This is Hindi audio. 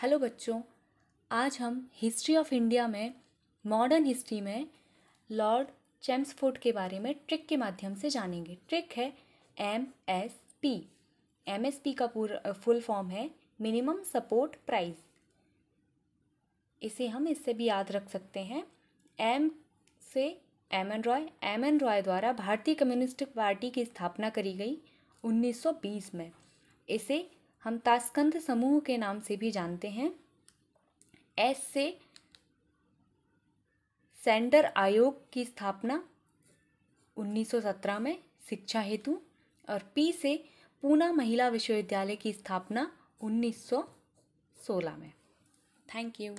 हेलो बच्चों आज हम हिस्ट्री ऑफ इंडिया में मॉडर्न हिस्ट्री में लॉर्ड चैम्सफोर्ड के बारे में ट्रिक के माध्यम से जानेंगे ट्रिक है M S P M S P का पूरा फुल फॉर्म है मिनिमम सपोर्ट प्राइस इसे हम इससे भी याद रख सकते हैं एम से M N Roy M N Roy द्वारा भारतीय कम्युनिस्ट पार्टी की स्थापना करी गई 1920 में इसे हम तास्कंद समूह के नाम से भी जानते हैं एस से सेंडर आयोग की स्थापना 1917 में शिक्षा हेतु और पी से पूना महिला विश्वविद्यालय की स्थापना 1916 में थैंक यू